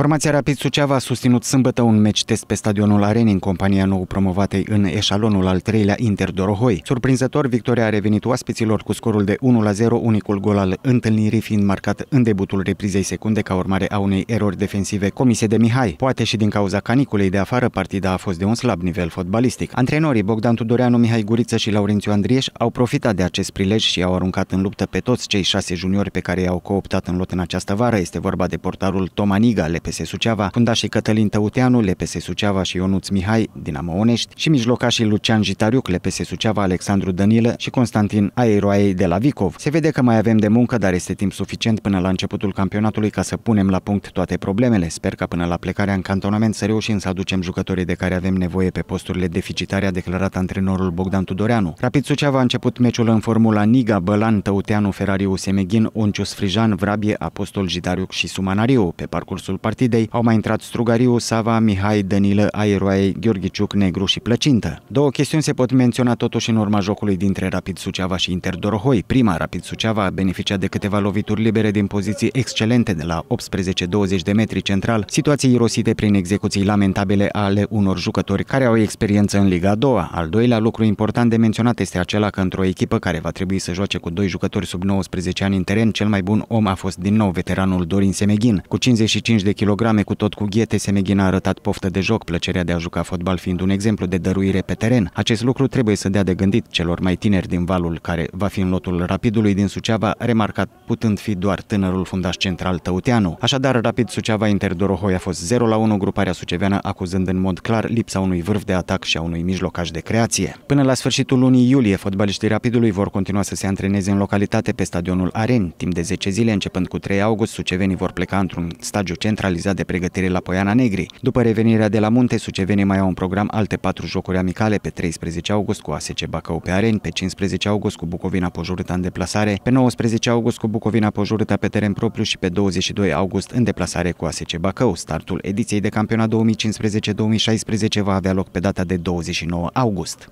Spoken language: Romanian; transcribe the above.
Formația Rapid Suceava a susținut sâmbătă un meci test pe stadionul Areni în compania nou promovatei în eșalonul al treilea Inter Dorohoi. Surprinzător, victoria a revenit oaspeților cu scorul de 1-0, unicul gol al întâlnirii fiind marcat în debutul reprizei secunde ca urmare a unei erori defensive comise de Mihai. Poate și din cauza caniculei de afară, partida a fost de un slab nivel fotbalistic. Antrenorii Bogdan Tudoreanu, Mihai Guriță și Laurențiu Andrieș au profitat de acest prilej și au aruncat în luptă pe toți cei șase juniori pe care i-au cooptat în lot în această vară. Este vorba de portarul Tomaniga, LPS Suceava, fundașii Cătălin Tăuteanu, LPS Suceava și Ionuț Mihai, din Amăonești, și mijlocașii Lucian Jitariuc, LPS Suceava, Alexandru Danilă și Constantin Aeroaei de la Vicov. Se vede că mai avem de muncă, dar este timp suficient până la începutul campionatului ca să punem la punct toate problemele. Sper că până la plecarea în cantonament să reușim să aducem jucătorii de care avem nevoie pe posturile deficitare, a declarat antrenorul Bogdan Tudoreanu. Rapid Suceava a început meciul în formula Niga, Bălan, Tăuteanu, Ferrariu, Semeghin, Onciu, Frijan, Vrabie, Apostol Jitariuc și Sumanariu. Pe parcursul partidului partidei au mai intrat Strugariu, Sava, Mihai, Danilă, Airoae, Gheorghiciuc, Negru și Plăcintă. Două chestiuni se pot menționa totuși în urma jocului dintre Rapid Suceava și Inter Dorohoi. Prima, Rapid Suceava a beneficiat de câteva lovituri libere din poziții excelente de la 18-20 de metri central, situații irosite prin execuții lamentabile ale unor jucători care au experiență în Liga 2. Al doilea lucru important de menționat este acela că într-o echipă care va trebui să joace cu doi jucători sub 19 ani în teren, cel mai bun om a fost din nou veteranul Dorin Semeghin, cu 55 de kilograme cu tot cu ghete, Semeghina a arătat poftă de joc, plăcerea de a juca fotbal fiind un exemplu de dăruire pe teren. Acest lucru trebuie să dea de gândit celor mai tineri din valul care va fi în lotul rapidului din Suceava, remarcat putând fi doar tânărul fundaș central Tăuteanu. Așadar, rapid Suceava Inter Dorohoi a fost 0-1, gruparea suceveană acuzând în mod clar lipsa unui vârf de atac și a unui mijlocaj de creație. Până la sfârșitul lunii iulie, fotbaliștii rapidului vor continua să se antreneze în localitate pe stadionul Aren. Timp de 10 zile, începând cu 3 august, sucevenii vor pleca într-un stagiu central specializat de pregătire la Poiana Negri. După revenirea de la munte, sucevenii mai au un program alte patru jocuri amicale pe 13 august cu ASC Bacău pe Areni, pe 15 august cu Bucovina Pojurâta în deplasare, pe 19 august cu Bucovina Pojurâta pe teren propriu și pe 22 august în deplasare cu ASC Bacău. Startul ediției de campionat 2015-2016 va avea loc pe data de 29 august.